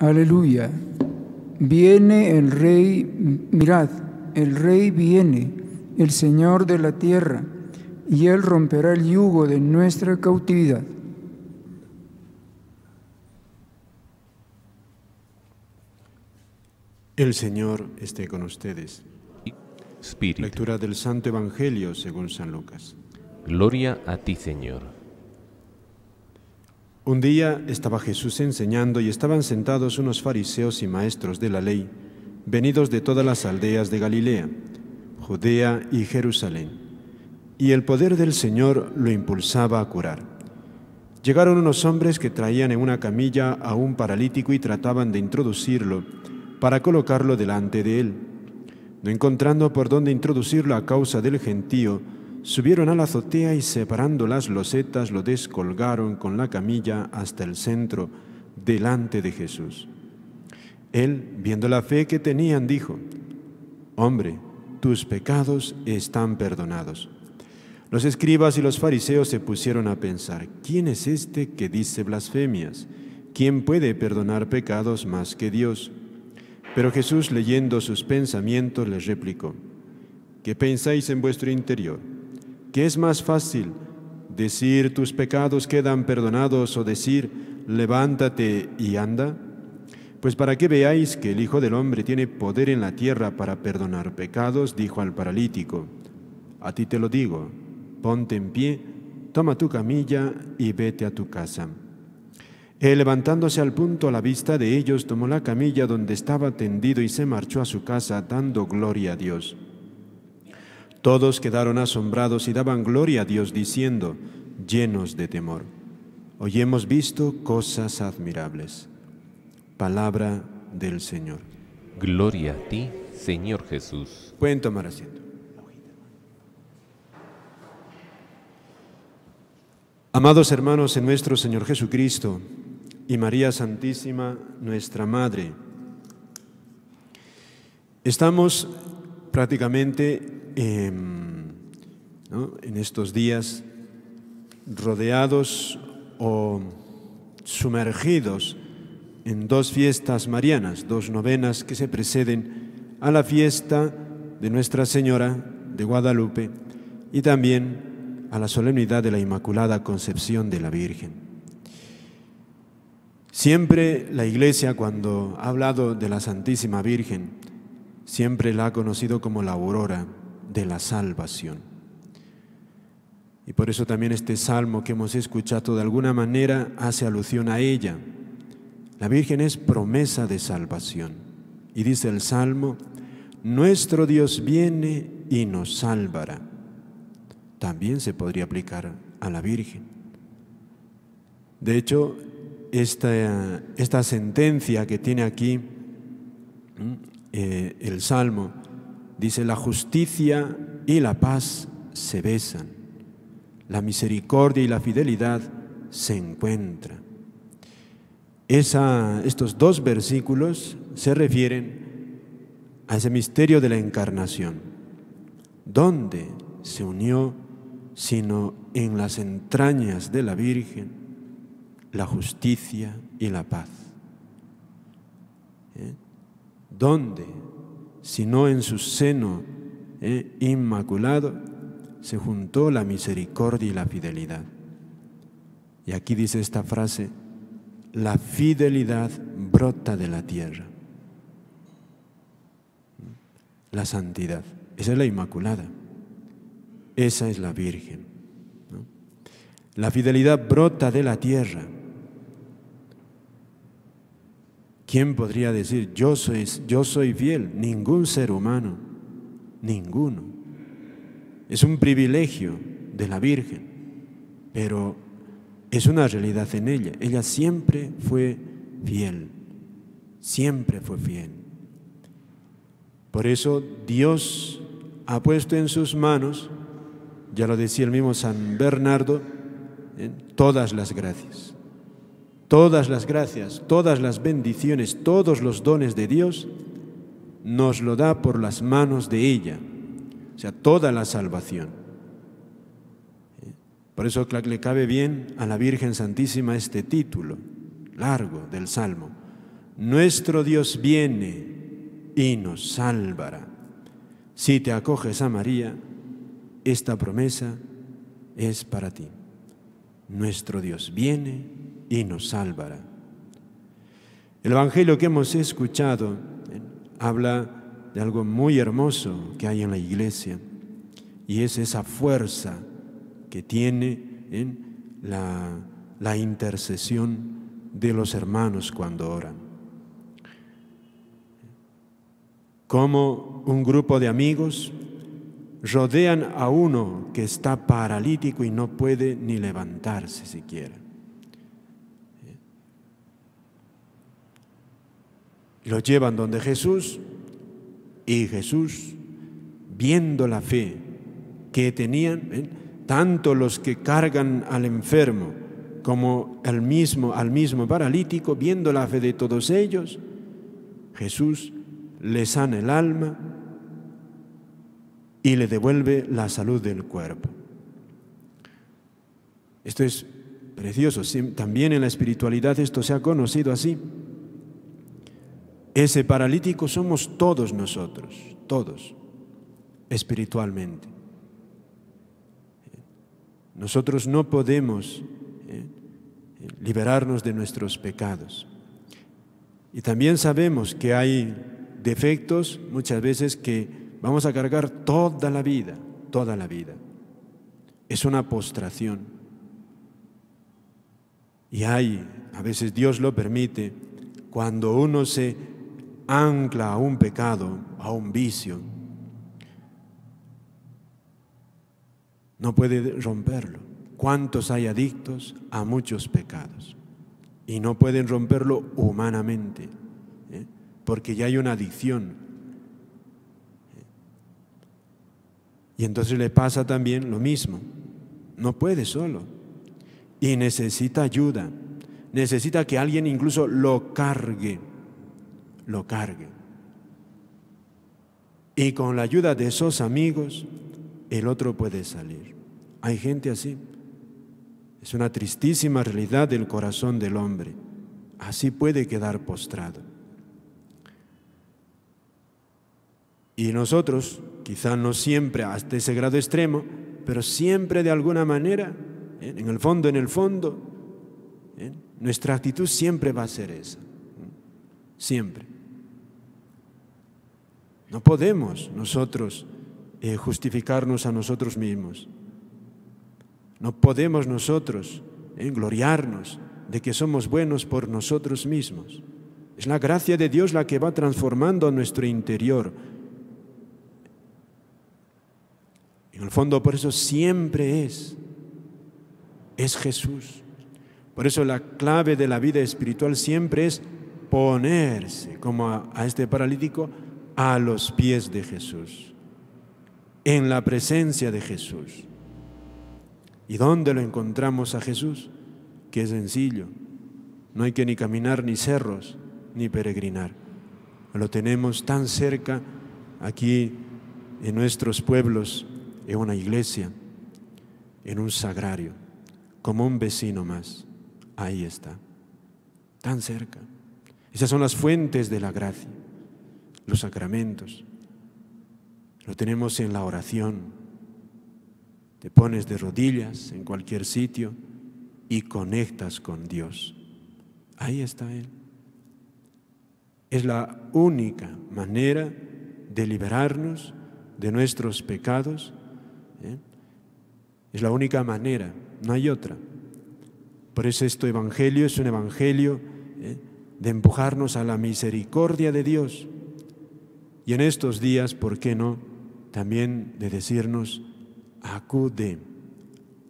Aleluya. Viene el rey, mirad, el rey viene, el Señor de la tierra, y él romperá el yugo de nuestra cautividad. El Señor esté con ustedes. Lectura del Santo Evangelio según San Lucas. Gloria a ti, Señor. Un día estaba Jesús enseñando y estaban sentados unos fariseos y maestros de la ley, venidos de todas las aldeas de Galilea, Judea y Jerusalén. Y el poder del Señor lo impulsaba a curar. Llegaron unos hombres que traían en una camilla a un paralítico y trataban de introducirlo para colocarlo delante de él. No encontrando por dónde introducirlo a causa del gentío, Subieron a la azotea y separando las losetas lo descolgaron con la camilla hasta el centro, delante de Jesús. Él, viendo la fe que tenían, dijo, Hombre, tus pecados están perdonados. Los escribas y los fariseos se pusieron a pensar, ¿quién es este que dice blasfemias? ¿Quién puede perdonar pecados más que Dios? Pero Jesús, leyendo sus pensamientos, les replicó, ¿qué pensáis en vuestro interior? ¿Qué es más fácil? ¿Decir tus pecados quedan perdonados o decir levántate y anda? Pues para que veáis que el Hijo del Hombre tiene poder en la tierra para perdonar pecados, dijo al paralítico, a ti te lo digo, ponte en pie, toma tu camilla y vete a tu casa. Y levantándose al punto a la vista de ellos, tomó la camilla donde estaba tendido y se marchó a su casa dando gloria a Dios. Todos quedaron asombrados y daban gloria a Dios diciendo, llenos de temor, hoy hemos visto cosas admirables. Palabra del Señor. Gloria a ti, Señor Jesús. Cuento, tomar Siento. Amados hermanos en nuestro Señor Jesucristo y María Santísima, nuestra Madre, estamos prácticamente Em, en estos días rodeados o sumergidos en dos fiestas marianas, dos novenas que se preceden a la fiesta de Nuestra Señora de Guadalupe y también a la solemnidad de la Inmaculada Concepción de la Virgen. Siempre la Iglesia, cuando ha hablado de la Santísima Virgen, siempre la ha conocido como la aurora, de la salvación. Y por eso también este salmo que hemos escuchado de alguna manera hace alusión a ella. La Virgen es promesa de salvación. Y dice el salmo, nuestro Dios viene y nos salvará. También se podría aplicar a la Virgen. De hecho, esta, esta sentencia que tiene aquí eh, el Salmo Dice, la justicia y la paz se besan, la misericordia y la fidelidad se encuentran. estos dos versículos se refieren a ese misterio de la encarnación, donde se unió sino en las entrañas de la Virgen la justicia y la paz. ¿Eh? sino en su seno eh, inmaculado se juntó la misericordia y la fidelidad. Y aquí dice esta frase, la fidelidad brota de la tierra. La santidad, esa es la Inmaculada, esa es la Virgen. La fidelidad brota de la tierra. ¿Quién podría decir, yo soy, yo soy fiel? Ningún ser humano, ninguno. Es un privilegio de la Virgen, pero es una realidad en ella. Ella siempre fue fiel, siempre fue fiel. Por eso Dios ha puesto en sus manos, ya lo decía el mismo San Bernardo, ¿eh? todas las gracias todas las gracias, todas las bendiciones, todos los dones de Dios, nos lo da por las manos de ella, o sea, toda la salvación. ¿Eh? Por eso le cabe bien a la Virgen Santísima este título largo del Salmo. Nuestro Dios viene y nos salvará. Si te acoges a María, esta promesa es para ti. Nuestro Dios viene y nos salvará. El Evangelio que hemos escuchado eh, habla de algo muy hermoso que hay en la iglesia y es esa fuerza que tiene en la intercesión de los hermanos cuando oran. Como un grupo de amigos rodean a uno que está paralítico y no puede ni levantarse siquiera. Lo llevan donde Jesús y Jesús, viendo la fe que tenían, tanto los que cargan al enfermo como el mismo, al mismo paralítico, viendo la fe de todos ellos, Jesús le sana el alma y le devuelve la salud del cuerpo. Esto es precioso. También en la espiritualidad esto se ha conocido así. Ese paralítico somos todos nosotros, todos, espiritualmente. Nosotros no podemos eh, liberarnos de nuestros pecados. Y también sabemos que hay defectos muchas veces que vamos a cargar toda la vida, toda la vida. Es una postración. Y hay, a veces Dios lo permite, cuando uno se ancla a un pecado, a un vicio, no puede romperlo. ¿Cuántos hay adictos a muchos pecados? Y no pueden romperlo humanamente, ¿eh? porque ya hay una adicción. Y entonces le pasa también lo mismo. No puede solo. Y necesita ayuda. Necesita que alguien incluso lo cargue lo cargue. Y con la ayuda de esos amigos, el otro puede salir. Hay gente así. Es una tristísima realidad del corazón del hombre. Así puede quedar postrado. Y nosotros, quizá no siempre hasta ese grado extremo, pero siempre de alguna manera, ¿eh? en el fondo, en el fondo, ¿eh? nuestra actitud siempre va a ser esa. ¿Mm? Siempre. No podemos nosotros eh, justificarnos a nosotros mismos. No podemos nosotros engloriarnos eh, gloriarnos de que somos buenos por nosotros mismos. Es la gracia de Dios la que va transformando nuestro interior. En el fondo por eso siempre es, es Jesús. Por eso la clave de la vida espiritual siempre es ponerse, como a este paralítico, a los pies de Jesús, en la presencia de Jesús. ¿Y dónde lo encontramos a Jesús? Que es sencillo, no hay que ni caminar ni cerros, ni peregrinar. Lo tenemos tan cerca aquí en nuestros pueblos, en una iglesia, en un sagrario, como un vecino más. Ahí está, tan cerca. Esas son las fuentes de la gracia los sacramentos, lo tenemos en la oración. Te pones de rodillas en cualquier sitio y conectas con Dios. Ahí está Él. Es la única manera de liberarnos de nuestros pecados. ¿eh? Es la única manera, no hay otra. Por eso este Evangelio es un Evangelio ¿eh? de empujarnos a la misericordia de Dios y en estos días, ¿por qué no? También de decirnos, acude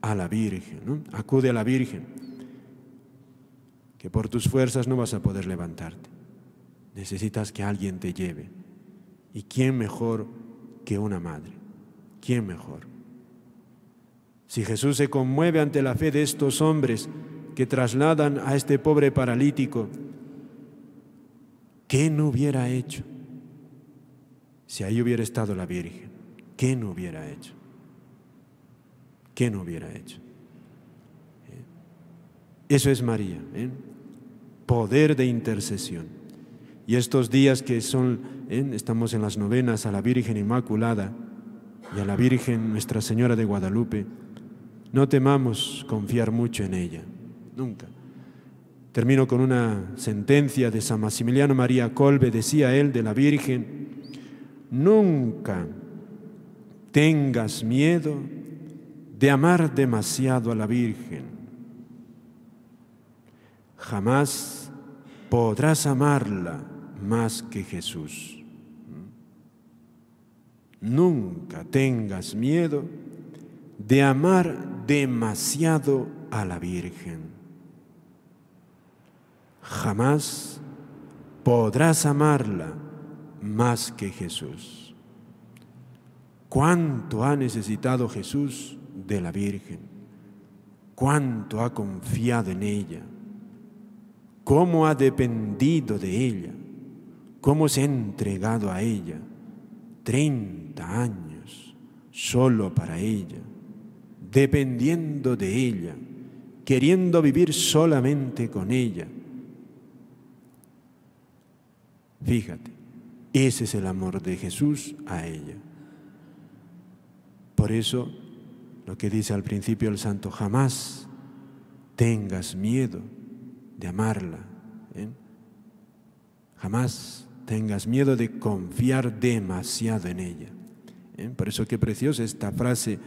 a la Virgen, acude a la Virgen, que por tus fuerzas no vas a poder levantarte. Necesitas que alguien te lleve. ¿Y quién mejor que una madre? ¿Quién mejor? Si Jesús se conmueve ante la fe de estos hombres que trasladan a este pobre paralítico, ¿qué no hubiera hecho? Si ahí hubiera estado la Virgen, ¿qué no hubiera hecho? ¿Qué no hubiera hecho? ¿Eh? Eso es María, ¿eh? poder de intercesión. Y estos días que son, ¿eh? estamos en las novenas a la Virgen Inmaculada y a la Virgen Nuestra Señora de Guadalupe, no temamos confiar mucho en ella, nunca. Termino con una sentencia de San Maximiliano María Colbe, decía él de la Virgen, nunca tengas miedo de amar demasiado a la Virgen. Jamás podrás amarla más que Jesús. Nunca tengas miedo de amar demasiado a la Virgen. Jamás podrás amarla más que Jesús. ¿Cuánto ha necesitado Jesús de la Virgen? ¿Cuánto ha confiado en ella? ¿Cómo ha dependido de ella? ¿Cómo se ha entregado a ella? treinta años solo para ella, dependiendo de ella, queriendo vivir solamente con ella. Fíjate, ese es el amor de Jesús a ella. Por eso, lo que dice al principio el santo, jamás tengas miedo de amarla. ¿eh? Jamás tengas miedo de confiar demasiado en ella. ¿eh? Por eso qué preciosa esta frase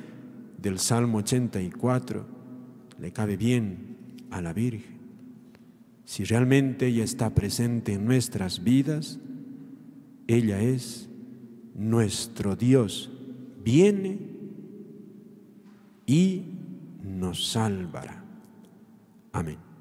del Salmo 84, le cabe bien a la Virgen. Si realmente ella está presente en nuestras vidas, ella es nuestro Dios. Viene y nos salvará. Amén.